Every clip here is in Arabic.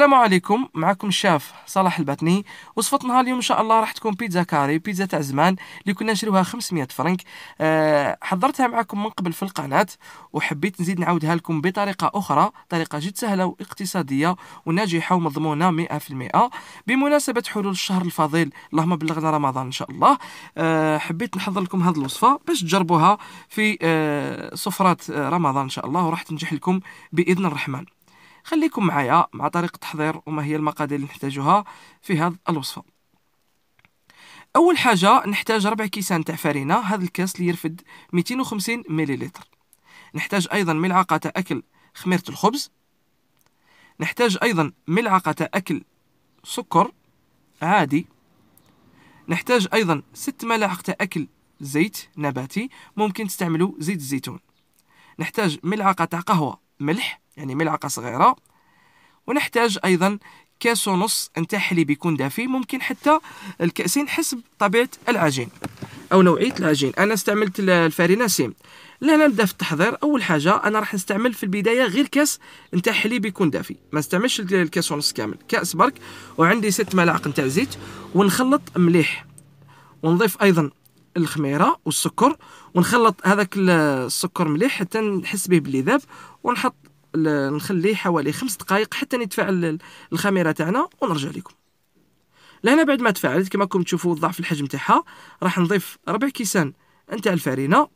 السلام عليكم معكم الشاف صلاح الباتني وصفتنا اليوم ان شاء الله راح تكون بيتزا كاري بيتزا تاع زمان اللي كنا نشروها 500 فرنك أه حضرتها معكم من قبل في القناه وحبيت نزيد نعاودها لكم بطريقه اخرى طريقه جد سهله واقتصاديه وناجحه ومضمونه 100% بمناسبه حلول الشهر الفضيل اللهم بلغنا رمضان ان شاء الله أه حبيت نحضر لكم هذه الوصفه باش تجربوها في أه سفرات آه، رمضان ان شاء الله وراح تنجح لكم باذن الرحمن خليكم معايا مع طريقة تحضير وما هي المقادير اللي نحتاجها في هذا الوصفة أول حاجة نحتاج ربع كيسان تاع فرينة هذا الكاس اللي يرفد 250 مليلتر نحتاج أيضا ملعقة أكل خميرة الخبز نحتاج أيضا ملعقة أكل سكر عادي نحتاج أيضا ست ملاعق أكل زيت نباتي ممكن تستعملوا زيت الزيتون نحتاج ملعقة تاع قهوة ملح يعني ملعقة صغيرة ونحتاج أيضا كاس ونص نتاع حليب يكون دافي ممكن حتى الكأسين حسب طبيعة العجين أو نوعية العجين أنا استعملت الفارينة سيم لا نبدا في التحضير اول حاجه انا راح نستعمل في البدايه غير كاس نتاع حليب يكون دافي ما استعملش الكاس ونص كامل كاس برك وعندي ست ملاعق نتاع زيت ونخلط مليح ونضيف ايضا الخميره والسكر ونخلط هذاك السكر مليح حتى نحس به باللذاب ونحط نخليه حوالي خمس دقائق حتى نتفاعل الخميره تاعنا ونرجع لكم لهنا بعد ما تفاعلت كما راكم تشوفوا ضعف الحجم تاعها راح نضيف ربع كيسان نتاع الفرينه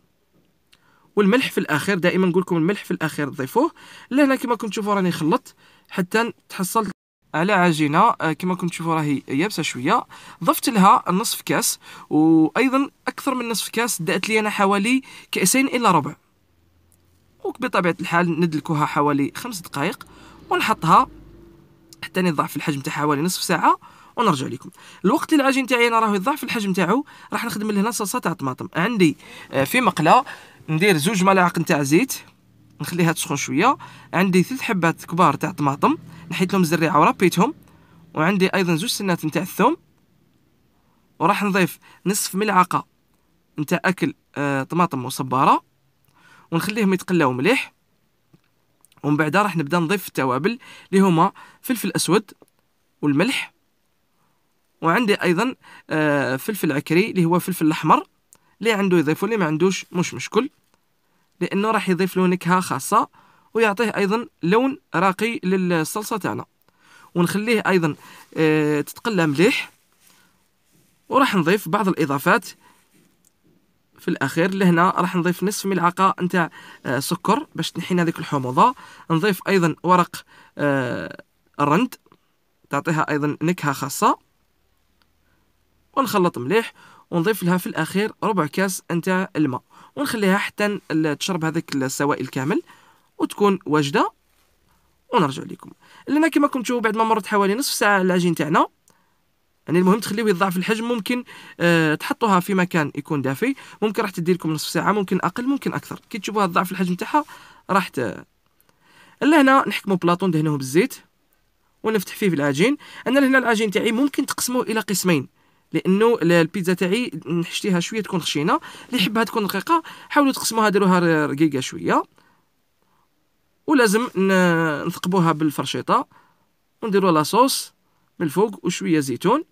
والملح في الاخير دائما نقول لكم الملح في الاخير تضيفوه لهنا كما راكم تشوفوا راني خلطت حتى تحصلت على عجينه آه، كما راكم تشوفوا راهي يابسه شويه ضفت لها نصف كاس وايضا اكثر من نصف كاس دات لي انا حوالي كاسين الى ربع وبطبيعه الحال ندلكوها حوالي خمس دقائق ونحطها حتى نضعف الحجم تاعها حوالي نصف ساعه ونرجع لكم الوقت العجين تاعي انا راه يضعف الحجم تاعو راح نخدم لهنا صلصه تاع طماطم عندي آه، في مقله ندير زوج ملاعق تاع زيت نخليها تسخن شويه عندي ثلاث حبات كبار تاع طماطم نحيت لهم الزريعه وربيتهم وعندي ايضا زوج سنات نتاع الثوم وراح نضيف نصف ملعقه نتاع اكل آه، طماطم مصبره ونخليهم يتقلاو مليح ومن بعد راح نبدا نضيف التوابل اللي هما فلفل اسود والملح وعندي ايضا آه فلفل عكري اللي هو فلفل الاحمر اللي عنده يضيفوا اللي ما عندوش مش مشكل لانه راح يضيف له نكهه خاصه ويعطيه ايضا لون راقي للصلصه تاعنا ونخليه ايضا آه تتقلى مليح وراح نضيف بعض الاضافات في الاخير لهنا راح نضيف نصف ملعقه نتاع آه، سكر باش تنحينا هذيك الحموضه نضيف ايضا ورق آه، الرند تعطيها ايضا نكهه خاصه ونخلط مليح ونضيف لها في الاخير ربع كاس نتاع الماء ونخليها حتى تشرب هذاك السوائل كامل وتكون واجده ونرجع لكم لان كما كنتو بعد ما مرت حوالي نصف ساعه العجين تاعنا يعني المهم تخليوه يضاعف الحجم ممكن أه تحطوها في مكان يكون دافي ممكن راح تدي لكم نصف ساعه ممكن اقل ممكن اكثر كي تشوفوها تضاعف الحجم تاعها راح ت... هنا نحكموا بلاطون دهنوه بالزيت ونفتح فيه بالعجين انا لهنا العجين تاعي ممكن تقسموه الى قسمين لانه البيتزا تاعي نحشتيها شويه تكون خشينه اللي يحبها تكون رقيقه حاولوا تقسموها ديروها رقيقه شويه ولازم نثقبوها بالفرشيطه ونديروا لاصوص من الفوق وشويه زيتون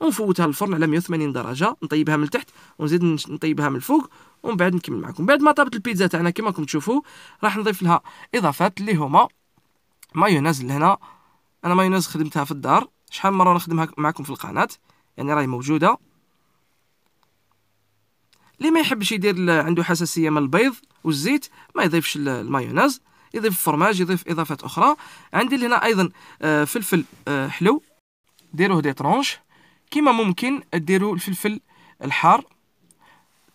ونفوتها للفرن على 180 درجه نطيبها من تحت ونزيد نطيبها من الفوق ومن بعد نكمل معكم بعد ما طابت البيتزا تاعنا كما راكم تشوفوا راح نضيف لها اضافات اللي هما مايونيز لهنا انا مايونيز خدمتها في الدار شحال مره نخدمها معكم في القناه يعني راهي موجوده اللي ما يحبش يدير عنده حساسيه من البيض والزيت ما يضيفش المايونيز يضيف الفرماج يضيف اضافات اخرى عندي لهنا ايضا آه، فلفل آه، حلو ديروه دي طرونش كيما ممكن ديروا الفلفل الحار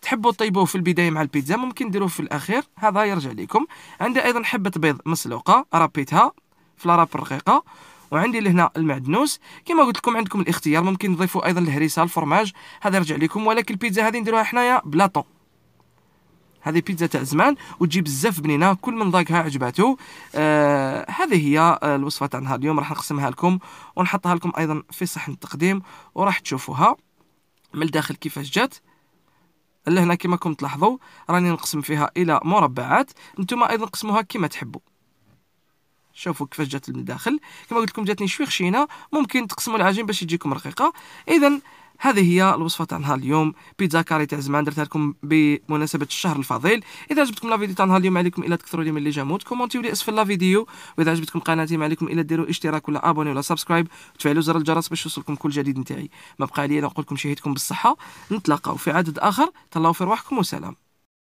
تحبوا طيبوه في البداية مع البيتزا ممكن ديروه في الأخير هذا يرجع لكم عندي أيضا حبة بيض مسلوقة ربيتها في الراب الرقيقة وعندي لهنا المعدنوس كما قلت لكم عندكم الاختيار ممكن تضيفوا ايضا الهريسه الفرماج هذا يرجع لكم ولكن البيتزا هذه نديروها حنايا بلاطو هذه بيتزا تاع زمان وتجيب بزاف بنينه كل من ذاقها عجباته آه هذه هي آه، الوصفه تاع نهار اليوم راح نقسمها لكم ونحطها لكم ايضا في صحن التقديم وراح تشوفوها من الداخل كيفاش جات لهنا كما راكم تلاحظوا راني نقسم فيها الى مربعات نتوما ايضا قسموها كما تحبوا شوفوا كيفاش جات من الداخل كما قلت لكم جاتني شوي خشينه ممكن تقسموا العجين باش يجيكم رقيقه اذا هذه هي الوصفه تاع نهار اليوم بيتزا كاري تاع زمان درتها لكم بمناسبه الشهر الفضيل اذا عجبتكم لا فيديو تاع نهار اليوم عليكم الا تكثروا لي من لي جاموت كومونتيو لي اسفل لا فيديو واذا عجبتكم قناتي ما عليكم الا ديروا اشتراك ولا ابوني ولا سبسكرايب وتفعلوا زر الجرس باش يوصلكم كل جديد نتاعي ما بقى لي نقول لكم شهيتكم بالصحه نتلاقاو في عدد اخر تهلاو في رواحكم وسلام